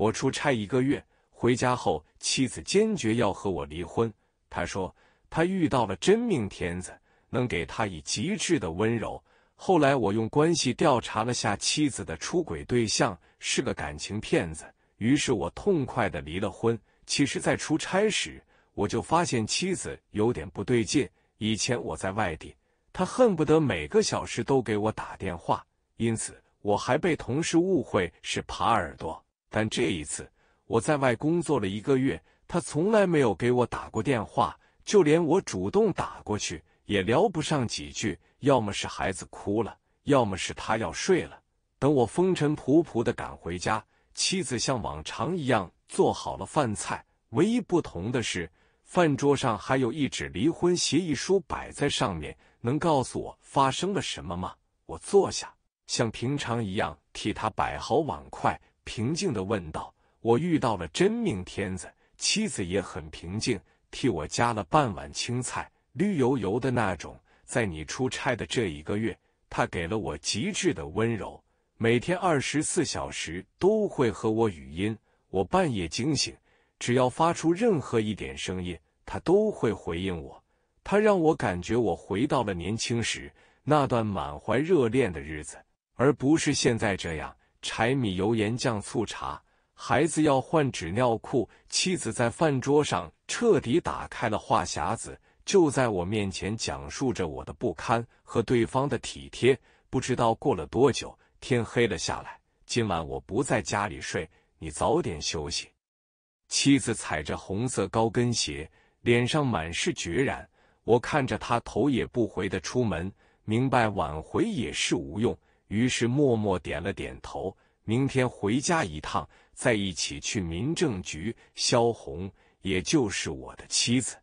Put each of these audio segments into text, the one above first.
我出差一个月，回家后妻子坚决要和我离婚。他说他遇到了真命天子，能给他以极致的温柔。后来我用关系调查了下，妻子的出轨对象是个感情骗子。于是我痛快地离了婚。其实，在出差时我就发现妻子有点不对劲。以前我在外地，他恨不得每个小时都给我打电话，因此我还被同事误会是耙耳朵。但这一次，我在外工作了一个月，他从来没有给我打过电话，就连我主动打过去，也聊不上几句，要么是孩子哭了，要么是他要睡了。等我风尘仆仆的赶回家，妻子像往常一样做好了饭菜，唯一不同的是，饭桌上还有一纸离婚协议书摆在上面。能告诉我发生了什么吗？我坐下，像平常一样替他摆好碗筷。平静的问道：“我遇到了真命天子，妻子也很平静，替我加了半碗青菜，绿油油的那种。在你出差的这一个月，他给了我极致的温柔，每天二十四小时都会和我语音。我半夜惊醒，只要发出任何一点声音，他都会回应我。他让我感觉我回到了年轻时那段满怀热恋的日子，而不是现在这样。”柴米油盐酱醋茶，孩子要换纸尿裤，妻子在饭桌上彻底打开了话匣子，就在我面前讲述着我的不堪和对方的体贴。不知道过了多久，天黑了下来。今晚我不在家里睡，你早点休息。妻子踩着红色高跟鞋，脸上满是决然。我看着他头也不回的出门，明白挽回也是无用。于是默默点了点头。明天回家一趟，再一起去民政局。萧红，也就是我的妻子，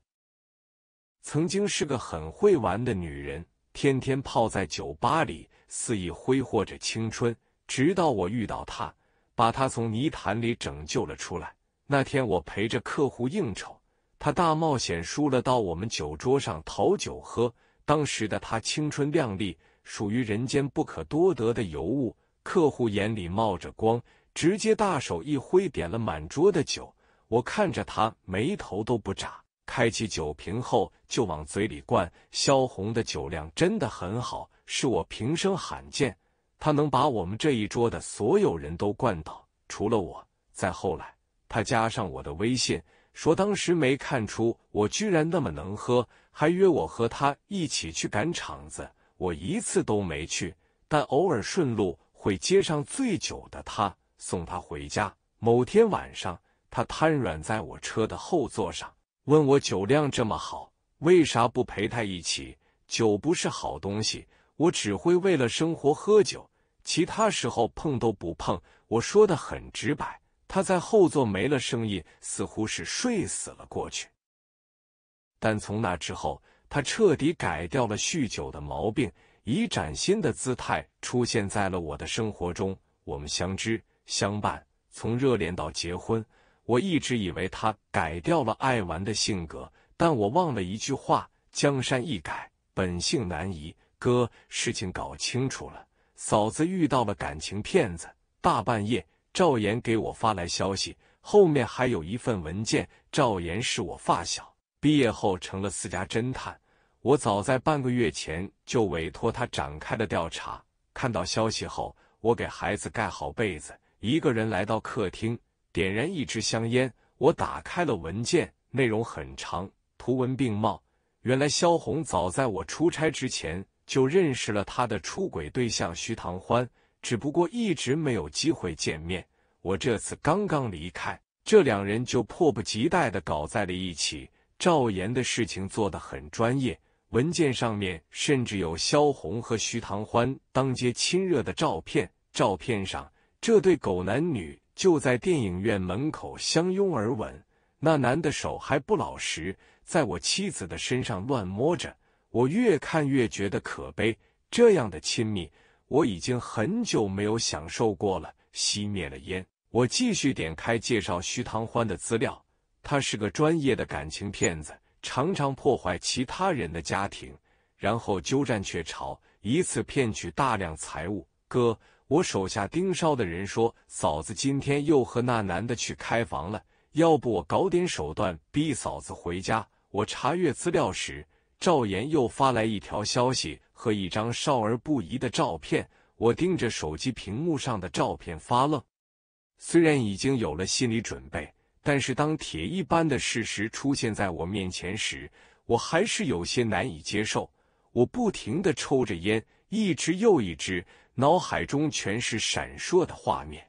曾经是个很会玩的女人，天天泡在酒吧里，肆意挥霍着青春。直到我遇到她，把她从泥潭里拯救了出来。那天我陪着客户应酬，她大冒险输了，到我们酒桌上讨酒喝。当时的她青春靓丽。属于人间不可多得的尤物，客户眼里冒着光，直接大手一挥点了满桌的酒。我看着他，眉头都不眨。开启酒瓶后就往嘴里灌。萧红的酒量真的很好，是我平生罕见。他能把我们这一桌的所有人都灌倒，除了我。再后来，他加上我的微信，说当时没看出我居然那么能喝，还约我和他一起去赶场子。我一次都没去，但偶尔顺路会接上醉酒的他，送他回家。某天晚上，他瘫软在我车的后座上，问我酒量这么好，为啥不陪他一起？酒不是好东西，我只会为了生活喝酒，其他时候碰都不碰。我说的很直白，他在后座没了声音，似乎是睡死了过去。但从那之后。他彻底改掉了酗酒的毛病，以崭新的姿态出现在了我的生活中。我们相知相伴，从热恋到结婚，我一直以为他改掉了爱玩的性格，但我忘了一句话：江山易改，本性难移。哥，事情搞清楚了，嫂子遇到了感情骗子。大半夜，赵岩给我发来消息，后面还有一份文件。赵岩是我发小。毕业后成了私家侦探。我早在半个月前就委托他展开了调查。看到消息后，我给孩子盖好被子，一个人来到客厅，点燃一支香烟。我打开了文件，内容很长，图文并茂。原来萧红早在我出差之前就认识了他的出轨对象徐唐欢，只不过一直没有机会见面。我这次刚刚离开，这两人就迫不及待的搞在了一起。赵岩的事情做得很专业，文件上面甚至有萧红和徐唐欢当街亲热的照片。照片上，这对狗男女就在电影院门口相拥而吻，那男的手还不老实，在我妻子的身上乱摸着。我越看越觉得可悲，这样的亲密我已经很久没有享受过了。熄灭了烟，我继续点开介绍徐唐欢的资料。他是个专业的感情骗子，常常破坏其他人的家庭，然后鸠占鹊巢，以此骗取大量财物。哥，我手下盯梢的人说，嫂子今天又和那男的去开房了，要不我搞点手段逼嫂子回家？我查阅资料时，赵岩又发来一条消息和一张少儿不宜的照片。我盯着手机屏幕上的照片发愣，虽然已经有了心理准备。但是，当铁一般的事实出现在我面前时，我还是有些难以接受。我不停的抽着烟，一支又一支，脑海中全是闪烁的画面。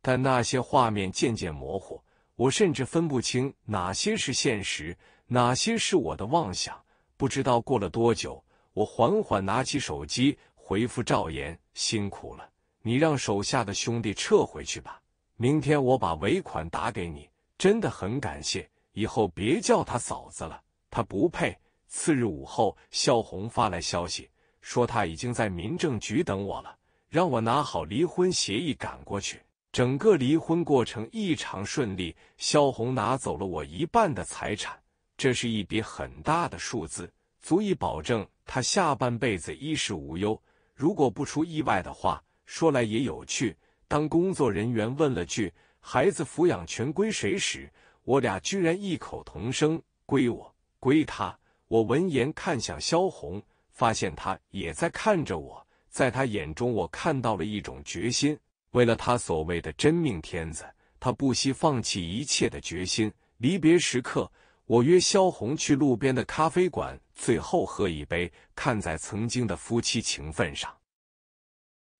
但那些画面渐渐模糊，我甚至分不清哪些是现实，哪些是我的妄想。不知道过了多久，我缓缓拿起手机，回复赵岩：“辛苦了，你让手下的兄弟撤回去吧。”明天我把尾款打给你，真的很感谢。以后别叫他嫂子了，他不配。次日午后，萧红发来消息，说他已经在民政局等我了，让我拿好离婚协议赶过去。整个离婚过程异常顺利，萧红拿走了我一半的财产，这是一笔很大的数字，足以保证他下半辈子衣食无忧。如果不出意外的话，说来也有趣。当工作人员问了句“孩子抚养权归谁”时，我俩居然异口同声：“归我，归他。”我闻言看向萧红，发现他也在看着我，在他眼中，我看到了一种决心。为了他所谓的真命天子，他不惜放弃一切的决心。离别时刻，我约萧红去路边的咖啡馆，最后喝一杯，看在曾经的夫妻情分上。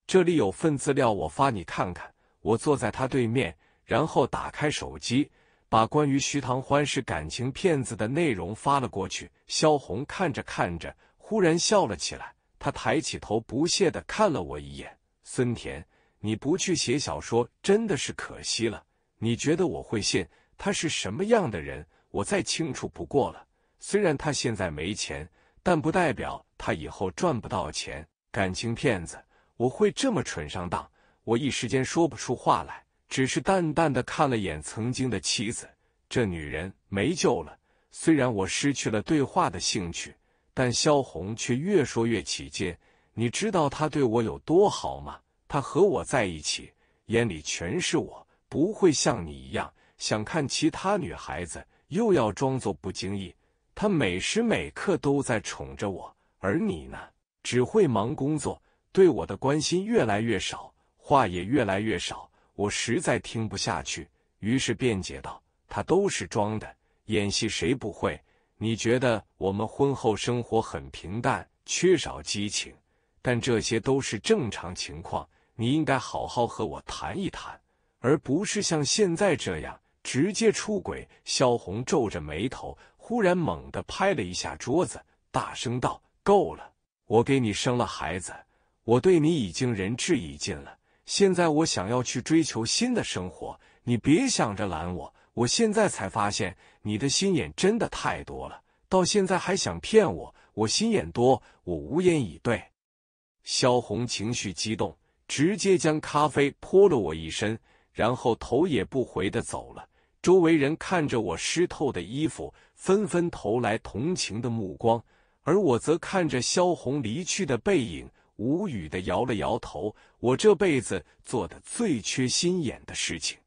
这里有份资料，我发你看看。我坐在他对面，然后打开手机，把关于徐唐欢是感情骗子的内容发了过去。萧红看着看着，忽然笑了起来。他抬起头，不屑的看了我一眼：“孙田，你不去写小说，真的是可惜了。你觉得我会信他是什么样的人？我再清楚不过了。虽然他现在没钱，但不代表他以后赚不到钱。感情骗子。”我会这么蠢上当？我一时间说不出话来，只是淡淡的看了眼曾经的妻子。这女人没救了。虽然我失去了对话的兴趣，但萧红却越说越起劲。你知道她对我有多好吗？她和我在一起，眼里全是我，不会像你一样想看其他女孩子，又要装作不经意。她每时每刻都在宠着我，而你呢，只会忙工作。对我的关心越来越少，话也越来越少，我实在听不下去，于是辩解道：“他都是装的，演戏谁不会？你觉得我们婚后生活很平淡，缺少激情，但这些都是正常情况。你应该好好和我谈一谈，而不是像现在这样直接出轨。”萧红皱着眉头，忽然猛地拍了一下桌子，大声道：“够了！我给你生了孩子。”我对你已经仁至义尽了，现在我想要去追求新的生活，你别想着拦我。我现在才发现你的心眼真的太多了，到现在还想骗我。我心眼多，我无言以对。萧红情绪激动，直接将咖啡泼了我一身，然后头也不回的走了。周围人看着我湿透的衣服，纷纷投来同情的目光，而我则看着萧红离去的背影。无语的摇了摇头，我这辈子做的最缺心眼的事情，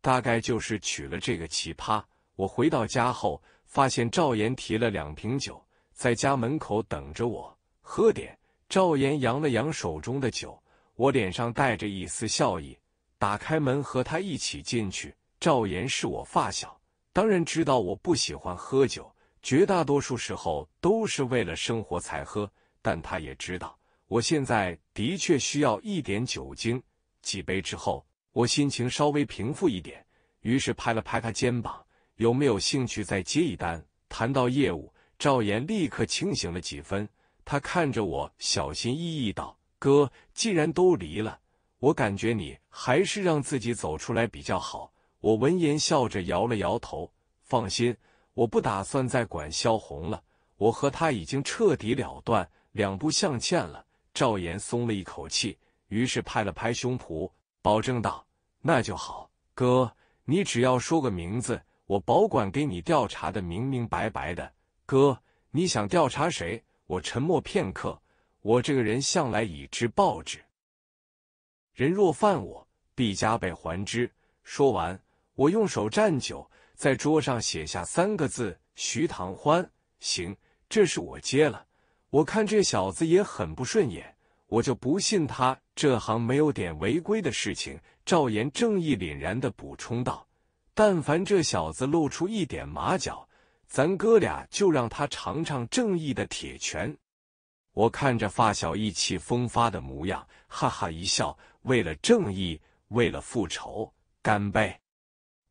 大概就是娶了这个奇葩。我回到家后，发现赵岩提了两瓶酒，在家门口等着我喝点。赵岩扬了扬手中的酒，我脸上带着一丝笑意，打开门和他一起进去。赵岩是我发小，当然知道我不喜欢喝酒，绝大多数时候都是为了生活才喝。但他也知道，我现在的确需要一点酒精。几杯之后，我心情稍微平复一点，于是拍了拍他肩膀：“有没有兴趣再接一单？”谈到业务，赵岩立刻清醒了几分。他看着我，小心翼翼道：“哥，既然都离了，我感觉你还是让自己走出来比较好。”我闻言笑着摇了摇头：“放心，我不打算再管萧红了。我和他已经彻底了断。”两步相欠了，赵岩松了一口气，于是拍了拍胸脯，保证道：“那就好，哥，你只要说个名字，我保管给你调查的明明白白的。哥，你想调查谁？”我沉默片刻，我这个人向来以直报之，人若犯我，必加倍还之。说完，我用手蘸酒，在桌上写下三个字：“徐唐欢。”行，这事我接了。我看这小子也很不顺眼，我就不信他这行没有点违规的事情。赵岩正义凛然的补充道：“但凡这小子露出一点马脚，咱哥俩就让他尝尝正义的铁拳。”我看着发小意气风发的模样，哈哈一笑：“为了正义，为了复仇，干杯！”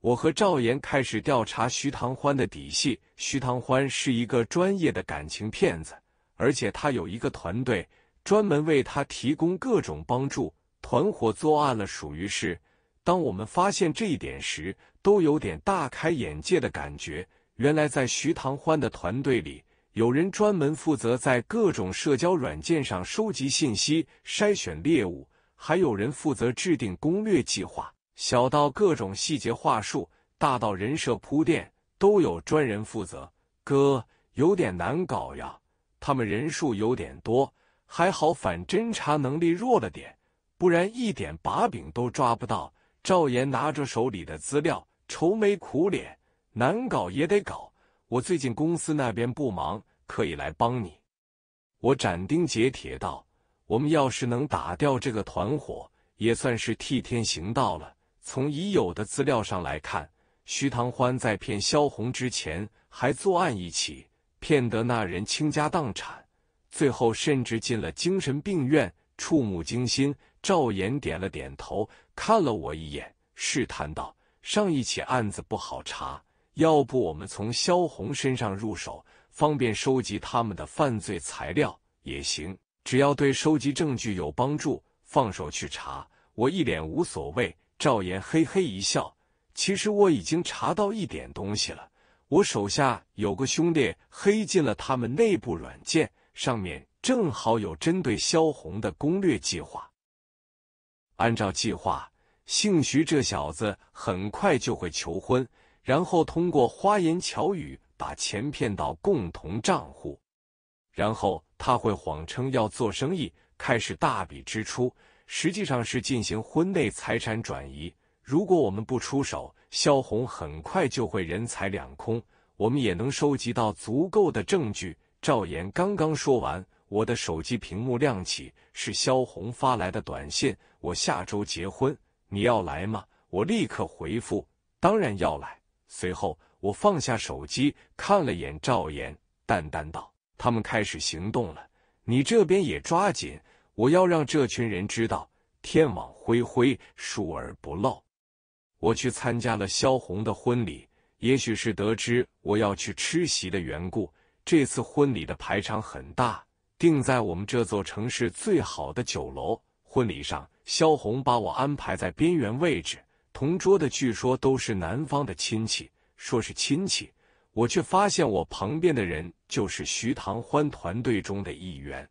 我和赵岩开始调查徐唐欢的底细。徐唐欢是一个专业的感情骗子。而且他有一个团队，专门为他提供各种帮助。团伙作案了，属于是。当我们发现这一点时，都有点大开眼界的感觉。原来在徐唐欢的团队里，有人专门负责在各种社交软件上收集信息、筛选猎物，还有人负责制定攻略计划，小到各种细节话术，大到人设铺垫，都有专人负责。哥，有点难搞呀。他们人数有点多，还好反侦查能力弱了点，不然一点把柄都抓不到。赵岩拿着手里的资料，愁眉苦脸，难搞也得搞。我最近公司那边不忙，可以来帮你。我斩钉截铁道：“我们要是能打掉这个团伙，也算是替天行道了。从已有的资料上来看，徐唐欢在骗萧红之前还作案一起。”骗得那人倾家荡产，最后甚至进了精神病院，触目惊心。赵岩点了点头，看了我一眼，试探道：“上一起案子不好查，要不我们从萧红身上入手，方便收集他们的犯罪材料也行，只要对收集证据有帮助，放手去查。”我一脸无所谓。赵岩嘿嘿一笑：“其实我已经查到一点东西了。”我手下有个兄弟黑进了他们内部软件，上面正好有针对萧红的攻略计划。按照计划，姓徐这小子很快就会求婚，然后通过花言巧语把钱骗到共同账户，然后他会谎称要做生意，开始大笔支出，实际上是进行婚内财产转移。如果我们不出手，萧红很快就会人财两空，我们也能收集到足够的证据。赵岩刚刚说完，我的手机屏幕亮起，是萧红发来的短信：“我下周结婚，你要来吗？”我立刻回复：“当然要来。”随后，我放下手机，看了眼赵岩，淡淡道：“他们开始行动了，你这边也抓紧。我要让这群人知道，天网恢恢，疏而不漏。”我去参加了萧红的婚礼，也许是得知我要去吃席的缘故，这次婚礼的排场很大，定在我们这座城市最好的酒楼。婚礼上，萧红把我安排在边缘位置，同桌的据说都是男方的亲戚，说是亲戚，我却发现我旁边的人就是徐唐欢团队中的一员。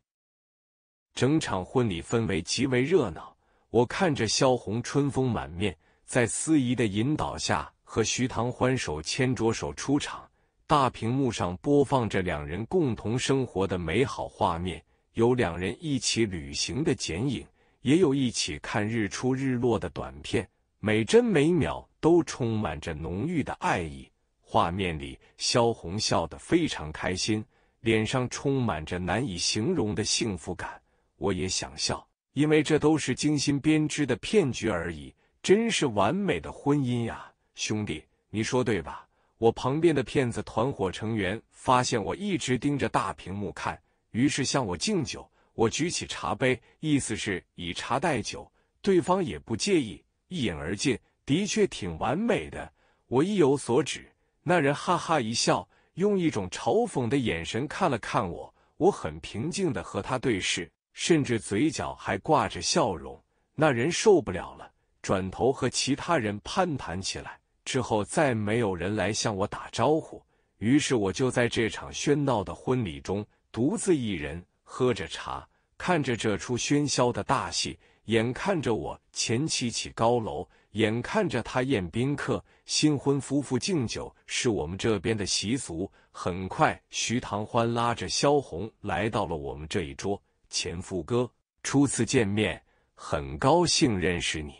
整场婚礼氛围极为热闹，我看着萧红春风满面。在司仪的引导下，和徐唐欢手牵着手出场。大屏幕上播放着两人共同生活的美好画面，有两人一起旅行的剪影，也有一起看日出日落的短片，每帧每秒都充满着浓郁的爱意。画面里，萧红笑得非常开心，脸上充满着难以形容的幸福感。我也想笑，因为这都是精心编织的骗局而已。真是完美的婚姻呀，兄弟，你说对吧？我旁边的骗子团伙成员发现我一直盯着大屏幕看，于是向我敬酒。我举起茶杯，意思是以茶代酒。对方也不介意，一饮而尽。的确挺完美的。我意有所指，那人哈哈一笑，用一种嘲讽的眼神看了看我。我很平静的和他对视，甚至嘴角还挂着笑容。那人受不了了。转头和其他人攀谈起来，之后再没有人来向我打招呼。于是我就在这场喧闹的婚礼中，独自一人喝着茶，看着这出喧嚣的大戏。眼看着我前妻起高楼，眼看着他宴宾客，新婚夫妇敬酒是我们这边的习俗。很快，徐唐欢拉着萧红来到了我们这一桌。前夫哥，初次见面，很高兴认识你。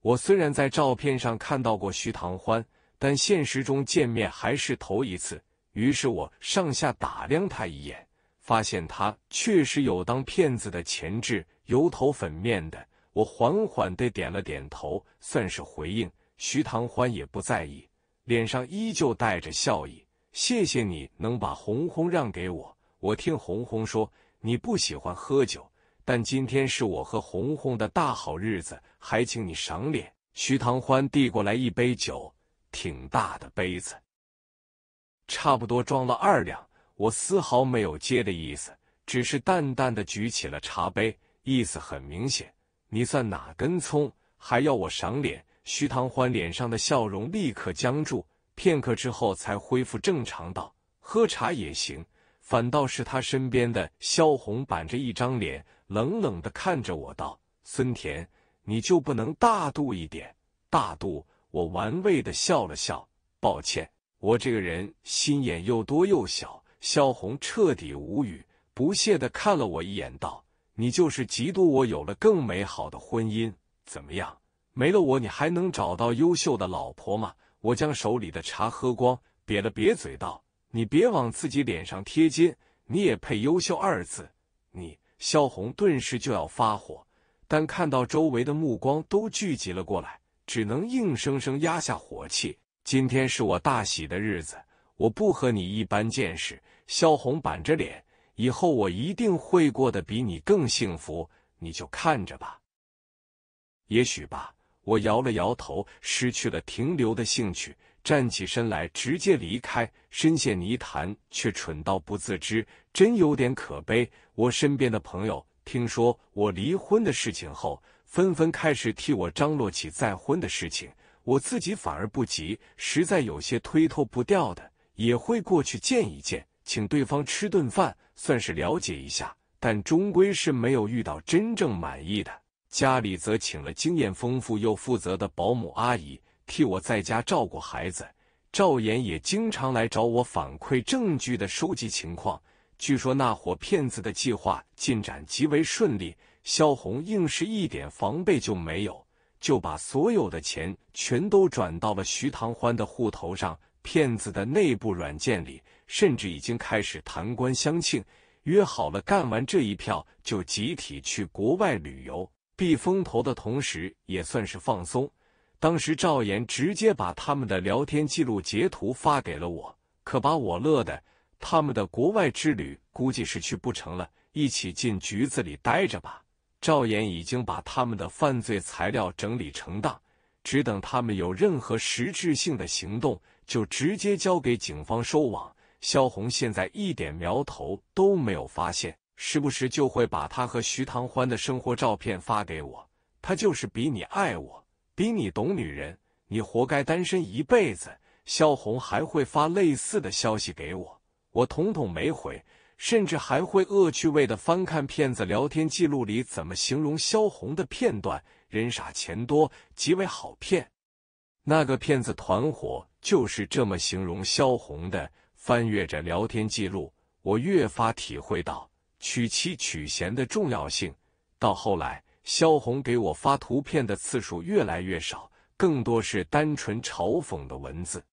我虽然在照片上看到过徐唐欢，但现实中见面还是头一次。于是我上下打量他一眼，发现他确实有当骗子的潜质，油头粉面的。我缓缓地点了点头，算是回应。徐唐欢也不在意，脸上依旧带着笑意。谢谢你能把红红让给我。我听红红说，你不喜欢喝酒。但今天是我和红红的大好日子，还请你赏脸。徐唐欢递过来一杯酒，挺大的杯子，差不多装了二两。我丝毫没有接的意思，只是淡淡的举起了茶杯，意思很明显：你算哪根葱？还要我赏脸？徐唐欢脸上的笑容立刻僵住，片刻之后才恢复正常，道：“喝茶也行。”反倒是他身边的萧红板着一张脸。冷冷的看着我道：“孙田，你就不能大度一点？大度！”我玩味的笑了笑，抱歉，我这个人心眼又多又小。萧红彻底无语，不屑的看了我一眼道：“你就是嫉妒我有了更美好的婚姻？怎么样，没了我，你还能找到优秀的老婆吗？”我将手里的茶喝光，瘪了瘪嘴道：“你别往自己脸上贴金，你也配‘优秀’二字？你。”萧红顿时就要发火，但看到周围的目光都聚集了过来，只能硬生生压下火气。今天是我大喜的日子，我不和你一般见识。萧红板着脸，以后我一定会过得比你更幸福，你就看着吧。也许吧，我摇了摇头，失去了停留的兴趣。站起身来，直接离开，深陷泥潭却蠢到不自知，真有点可悲。我身边的朋友听说我离婚的事情后，纷纷开始替我张罗起再婚的事情，我自己反而不急，实在有些推脱不掉的，也会过去见一见，请对方吃顿饭，算是了解一下，但终归是没有遇到真正满意的。家里则请了经验丰富又负责的保姆阿姨。替我在家照顾孩子，赵岩也经常来找我反馈证据的收集情况。据说那伙骗子的计划进展极为顺利，萧红硬是一点防备就没有，就把所有的钱全都转到了徐唐欢的户头上。骗子的内部软件里，甚至已经开始谈官相庆，约好了干完这一票就集体去国外旅游避风头的同时，也算是放松。当时赵岩直接把他们的聊天记录截图发给了我，可把我乐的。他们的国外之旅估计是去不成了，一起进局子里待着吧。赵岩已经把他们的犯罪材料整理成档，只等他们有任何实质性的行动，就直接交给警方收网。萧红现在一点苗头都没有发现，时不时就会把他和徐唐欢的生活照片发给我，他就是比你爱我。比你懂女人，你活该单身一辈子。萧红还会发类似的消息给我，我统统没回，甚至还会恶趣味的翻看骗子聊天记录里怎么形容萧红的片段。人傻钱多，极为好骗。那个骗子团伙就是这么形容萧红的。翻阅着聊天记录，我越发体会到娶妻娶贤的重要性。到后来。萧红给我发图片的次数越来越少，更多是单纯嘲讽的文字。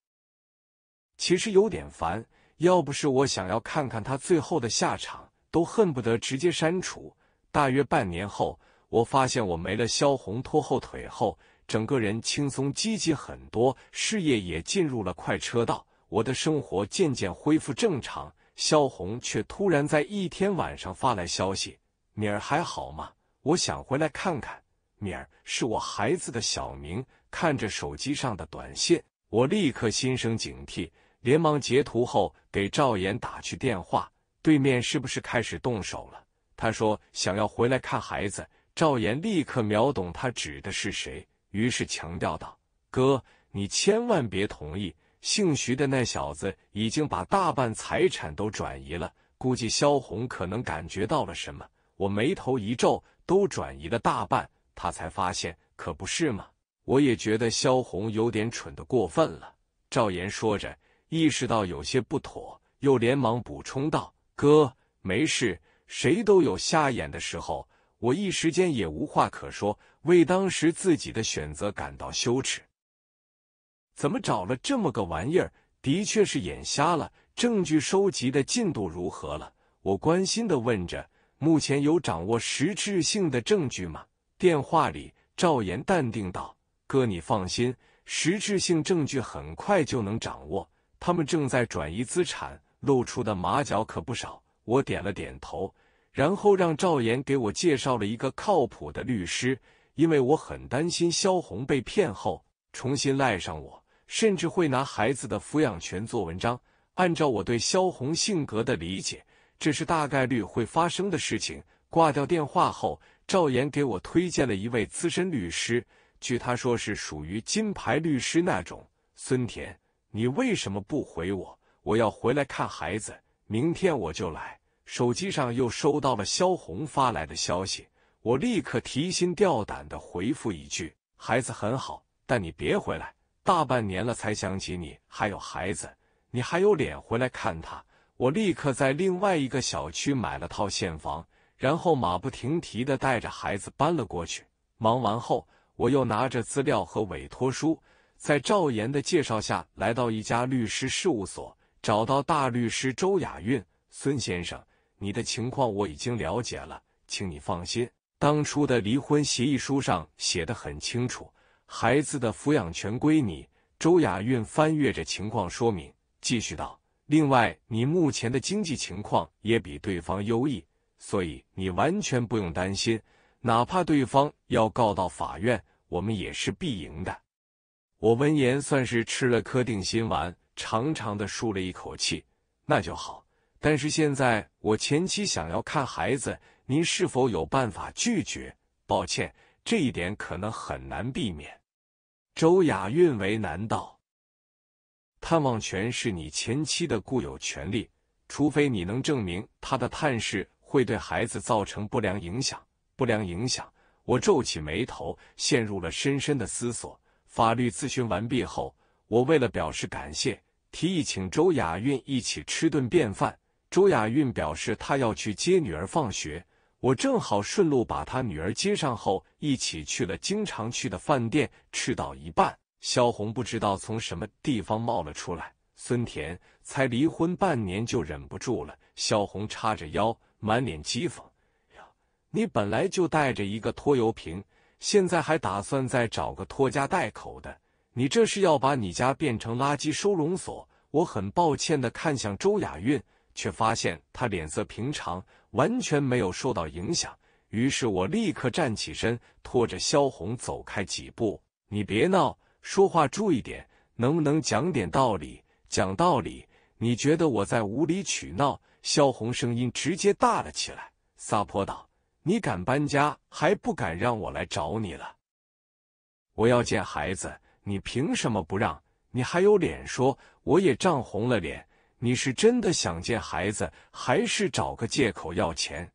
其实有点烦，要不是我想要看看他最后的下场，都恨不得直接删除。大约半年后，我发现我没了萧红拖后腿后，整个人轻松积极很多，事业也进入了快车道，我的生活渐渐恢复正常。萧红却突然在一天晚上发来消息：“女儿还好吗？”我想回来看看，敏儿是我孩子的小名。看着手机上的短信，我立刻心生警惕，连忙截图后给赵岩打去电话。对面是不是开始动手了？他说想要回来看孩子。赵岩立刻秒懂他指的是谁，于是强调道：“哥，你千万别同意！姓徐的那小子已经把大半财产都转移了，估计萧红可能感觉到了什么。”我眉头一皱。都转移了大半，他才发现，可不是吗？我也觉得萧红有点蠢的过分了。赵岩说着，意识到有些不妥，又连忙补充道：“哥，没事，谁都有瞎眼的时候。”我一时间也无话可说，为当时自己的选择感到羞耻。怎么找了这么个玩意儿？的确是眼瞎了。证据收集的进度如何了？我关心的问着。目前有掌握实质性的证据吗？电话里，赵岩淡定道：“哥，你放心，实质性证据很快就能掌握。他们正在转移资产，露出的马脚可不少。”我点了点头，然后让赵岩给我介绍了一个靠谱的律师，因为我很担心萧红被骗后重新赖上我，甚至会拿孩子的抚养权做文章。按照我对萧红性格的理解。这是大概率会发生的事情。挂掉电话后，赵岩给我推荐了一位资深律师，据他说是属于金牌律师那种。孙田，你为什么不回我？我要回来看孩子，明天我就来。手机上又收到了萧红发来的消息，我立刻提心吊胆的回复一句：“孩子很好，但你别回来。大半年了才想起你，还有孩子，你还有脸回来看他？”我立刻在另外一个小区买了套现房，然后马不停蹄的带着孩子搬了过去。忙完后，我又拿着资料和委托书，在赵岩的介绍下来到一家律师事务所，找到大律师周雅韵。孙先生，你的情况我已经了解了，请你放心，当初的离婚协议书上写的很清楚，孩子的抚养权归你。周雅韵翻阅着情况说明，继续道。另外，你目前的经济情况也比对方优异，所以你完全不用担心。哪怕对方要告到法院，我们也是必赢的。我闻言算是吃了颗定心丸，长长的舒了一口气。那就好，但是现在我前妻想要看孩子，您是否有办法拒绝？抱歉，这一点可能很难避免。周雅韵为难道。探望权是你前妻的固有权利，除非你能证明他的探视会对孩子造成不良影响。不良影响，我皱起眉头，陷入了深深的思索。法律咨询完毕后，我为了表示感谢，提议请周雅韵一起吃顿便饭。周雅韵表示她要去接女儿放学，我正好顺路把她女儿接上后，一起去了经常去的饭店，吃到一半。萧红不知道从什么地方冒了出来。孙田才离婚半年就忍不住了。萧红叉着腰，满脸讥讽：“呀，你本来就带着一个拖油瓶，现在还打算再找个拖家带口的？你这是要把你家变成垃圾收容所？”我很抱歉地看向周雅韵，却发现她脸色平常，完全没有受到影响。于是我立刻站起身，拖着萧红走开几步：“你别闹。”说话注意点，能不能讲点道理？讲道理，你觉得我在无理取闹？萧红声音直接大了起来，撒泼道：“你敢搬家，还不敢让我来找你了？我要见孩子，你凭什么不让？你还有脸说？我也涨红了脸。你是真的想见孩子，还是找个借口要钱？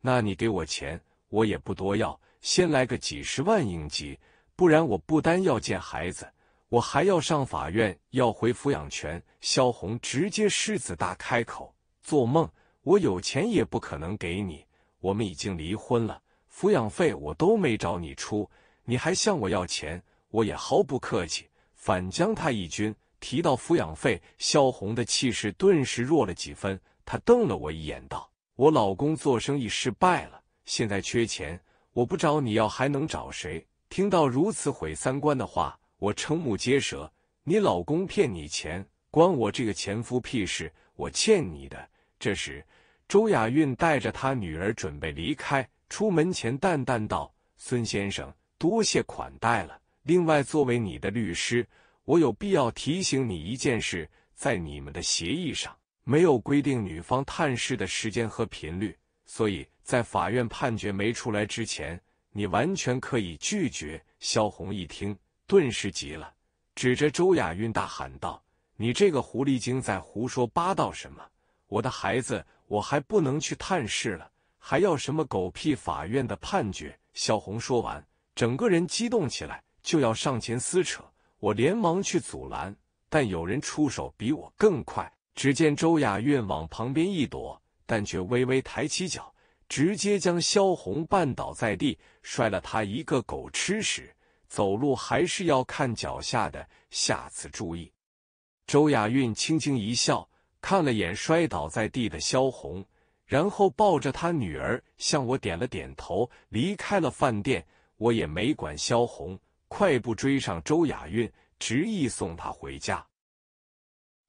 那你给我钱，我也不多要，先来个几十万应急。”不然我不单要见孩子，我还要上法院要回抚养权。肖红直接狮子大开口，做梦！我有钱也不可能给你。我们已经离婚了，抚养费我都没找你出，你还向我要钱，我也毫不客气，反将他一军。提到抚养费，肖红的气势顿时弱了几分。他瞪了我一眼，道：“我老公做生意失败了，现在缺钱，我不找你要，还能找谁？”听到如此毁三观的话，我瞠目结舌。你老公骗你钱，关我这个前夫屁事？我欠你的。这时，周雅韵带着她女儿准备离开，出门前淡淡道：“孙先生，多谢款待了。另外，作为你的律师，我有必要提醒你一件事：在你们的协议上没有规定女方探视的时间和频率，所以在法院判决没出来之前。”你完全可以拒绝。萧红一听，顿时急了，指着周雅韵大喊道：“你这个狐狸精，在胡说八道什么？我的孩子，我还不能去探视了，还要什么狗屁法院的判决？”萧红说完，整个人激动起来，就要上前撕扯。我连忙去阻拦，但有人出手比我更快。只见周雅韵往旁边一躲，但却微微抬起脚。直接将萧红绊倒在地，摔了他一个狗吃屎。走路还是要看脚下的，下次注意。周雅韵轻轻一笑，看了眼摔倒在地的萧红，然后抱着他女儿向我点了点头，离开了饭店。我也没管萧红，快步追上周雅韵，执意送她回家。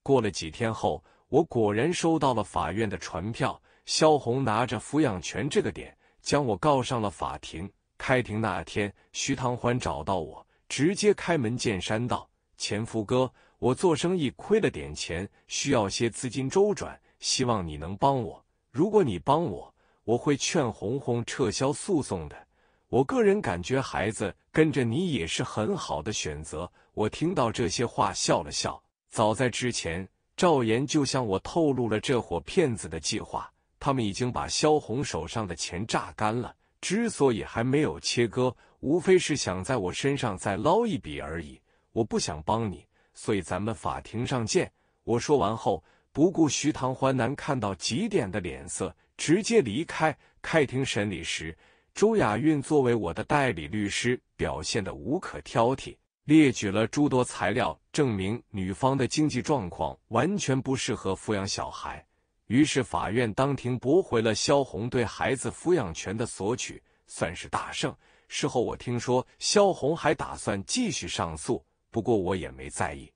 过了几天后，我果然收到了法院的传票。萧红拿着抚养权这个点，将我告上了法庭。开庭那天，徐唐欢找到我，直接开门见山道：“前夫哥，我做生意亏了点钱，需要些资金周转，希望你能帮我。如果你帮我，我会劝红红撤销诉讼的。我个人感觉，孩子跟着你也是很好的选择。”我听到这些话笑了笑。早在之前，赵岩就向我透露了这伙骗子的计划。他们已经把萧红手上的钱榨干了，之所以还没有切割，无非是想在我身上再捞一笔而已。我不想帮你，所以咱们法庭上见。我说完后，不顾徐唐欢难看到极点的脸色，直接离开。开庭审理时，周雅韵作为我的代理律师，表现的无可挑剔，列举了诸多材料，证明女方的经济状况完全不适合抚养小孩。于是，法院当庭驳回了萧红对孩子抚养权的索取，算是大胜。事后我听说萧红还打算继续上诉，不过我也没在意，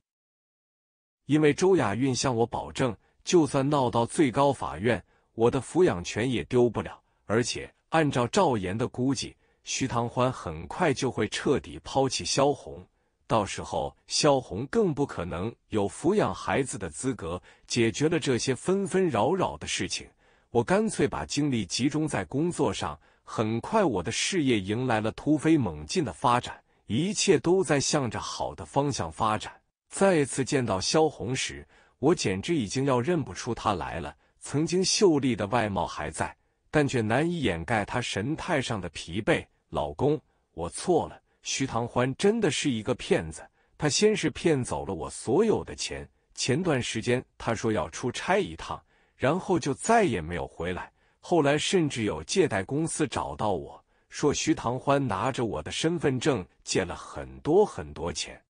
因为周雅韵向我保证，就算闹到最高法院，我的抚养权也丢不了。而且，按照赵岩的估计，徐唐欢很快就会彻底抛弃萧红。到时候，萧红更不可能有抚养孩子的资格。解决了这些纷纷扰扰的事情，我干脆把精力集中在工作上。很快，我的事业迎来了突飞猛进的发展，一切都在向着好的方向发展。再次见到萧红时，我简直已经要认不出她来了。曾经秀丽的外貌还在，但却难以掩盖她神态上的疲惫。老公，我错了。徐唐欢真的是一个骗子，他先是骗走了我所有的钱。前段时间他说要出差一趟，然后就再也没有回来。后来甚至有借贷公司找到我说，徐唐欢拿着我的身份证借了很多很多钱。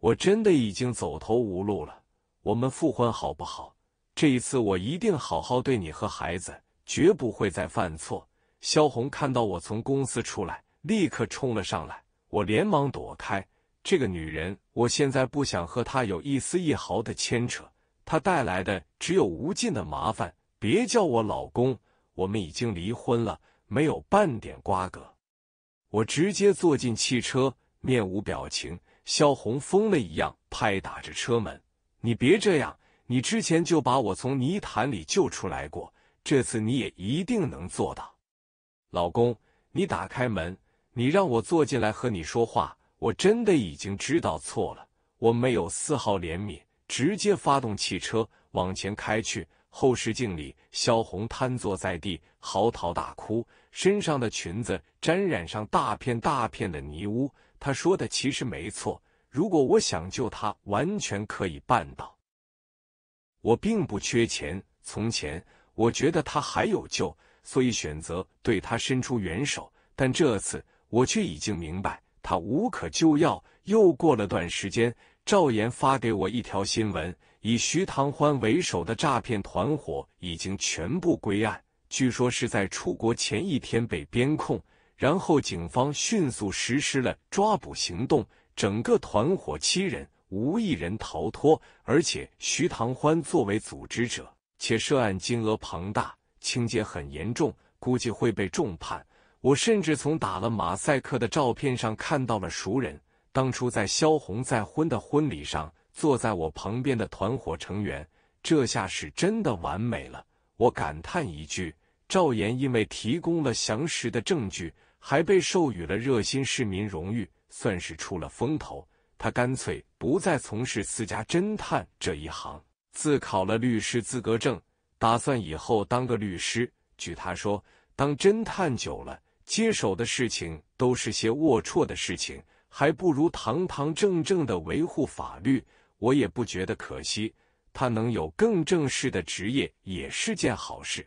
我真的已经走投无路了。我们复婚好不好？这一次我一定好好对你和孩子，绝不会再犯错。萧红看到我从公司出来，立刻冲了上来。我连忙躲开这个女人，我现在不想和她有一丝一毫的牵扯，她带来的只有无尽的麻烦。别叫我老公，我们已经离婚了，没有半点瓜葛。我直接坐进汽车，面无表情。萧红疯了一样拍打着车门：“你别这样，你之前就把我从泥潭里救出来过，这次你也一定能做到。”老公，你打开门。你让我坐进来和你说话，我真的已经知道错了。我没有丝毫怜悯，直接发动汽车往前开去。后视镜里，萧红瘫坐在地，嚎啕大哭，身上的裙子沾染上大片大片的泥污。他说的其实没错，如果我想救他，完全可以办到。我并不缺钱，从前我觉得他还有救，所以选择对他伸出援手，但这次。我却已经明白，他无可救药。又过了段时间，赵岩发给我一条新闻：以徐唐欢为首的诈骗团伙已经全部归案，据说是在出国前一天被边控，然后警方迅速实施了抓捕行动。整个团伙七人，无一人逃脱，而且徐唐欢作为组织者，且涉案金额庞大，情节很严重，估计会被重判。我甚至从打了马赛克的照片上看到了熟人，当初在萧红再婚的婚礼上坐在我旁边的团伙成员，这下是真的完美了。我感叹一句：赵岩因为提供了详实的证据，还被授予了热心市民荣誉，算是出了风头。他干脆不再从事私家侦探这一行，自考了律师资格证，打算以后当个律师。据他说，当侦探久了。接手的事情都是些龌龊的事情，还不如堂堂正正的维护法律。我也不觉得可惜，他能有更正式的职业也是件好事。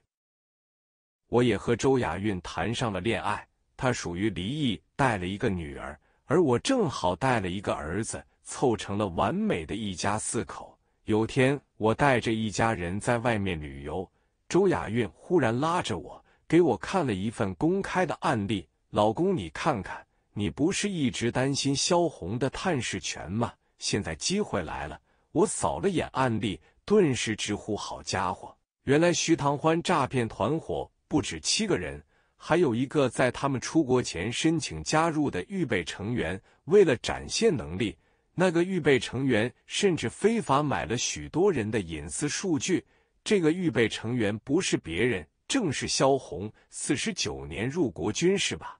我也和周雅韵谈上了恋爱，她属于离异，带了一个女儿，而我正好带了一个儿子，凑成了完美的一家四口。有天，我带着一家人在外面旅游，周雅韵忽然拉着我。给我看了一份公开的案例，老公你看看，你不是一直担心萧红的探视权吗？现在机会来了。我扫了眼案例，顿时直呼好家伙！原来徐唐欢诈骗团伙不止七个人，还有一个在他们出国前申请加入的预备成员。为了展现能力，那个预备成员甚至非法买了许多人的隐私数据。这个预备成员不是别人。正是萧红，四十九年入国军是吧？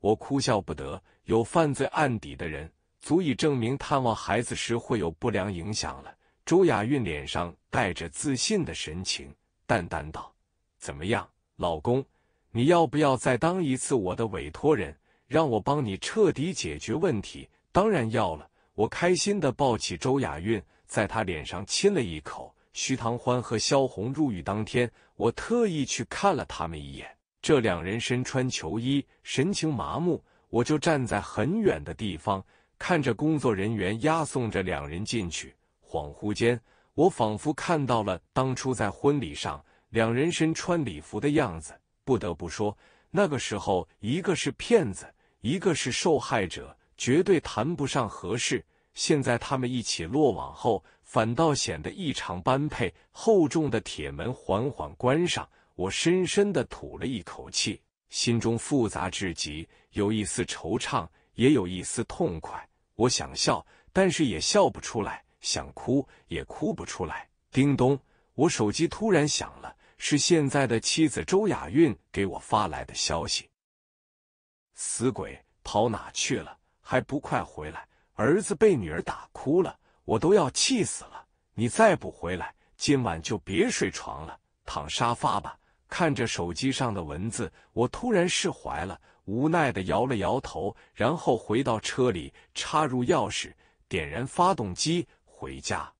我哭笑不得。有犯罪案底的人，足以证明探望孩子时会有不良影响了。周雅韵脸上带着自信的神情，淡淡道：“怎么样，老公，你要不要再当一次我的委托人，让我帮你彻底解决问题？”当然要了。我开心的抱起周雅韵，在她脸上亲了一口。徐唐欢和萧红入狱当天。我特意去看了他们一眼，这两人身穿球衣，神情麻木。我就站在很远的地方，看着工作人员押送着两人进去。恍惚间，我仿佛看到了当初在婚礼上两人身穿礼服的样子。不得不说，那个时候一个是骗子，一个是受害者，绝对谈不上合适。现在他们一起落网后，反倒显得异常般配。厚重的铁门缓缓关上，我深深的吐了一口气，心中复杂至极，有一丝惆怅，也有一丝痛快。我想笑，但是也笑不出来；想哭，也哭不出来。叮咚，我手机突然响了，是现在的妻子周雅韵给我发来的消息：“死鬼，跑哪去了？还不快回来！”儿子被女儿打哭了，我都要气死了！你再不回来，今晚就别睡床了，躺沙发吧。看着手机上的文字，我突然释怀了，无奈的摇了摇头，然后回到车里，插入钥匙，点燃发动机，回家。